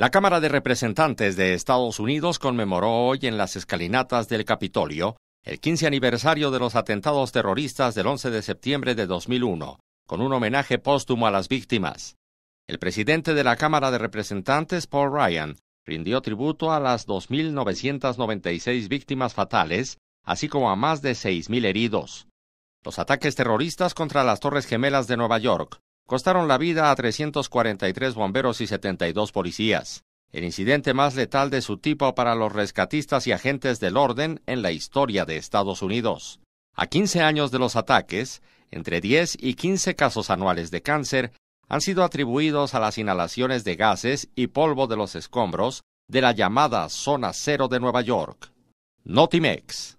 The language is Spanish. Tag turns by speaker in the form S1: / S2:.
S1: La Cámara de Representantes de Estados Unidos conmemoró hoy en las escalinatas del Capitolio el 15 aniversario de los atentados terroristas del 11 de septiembre de 2001, con un homenaje póstumo a las víctimas. El presidente de la Cámara de Representantes, Paul Ryan, rindió tributo a las 2.996 víctimas fatales, así como a más de 6.000 heridos. Los ataques terroristas contra las Torres Gemelas de Nueva York, costaron la vida a 343 bomberos y 72 policías, el incidente más letal de su tipo para los rescatistas y agentes del orden en la historia de Estados Unidos. A 15 años de los ataques, entre 10 y 15 casos anuales de cáncer han sido atribuidos a las inhalaciones de gases y polvo de los escombros de la llamada Zona Cero de Nueva York. Notimex.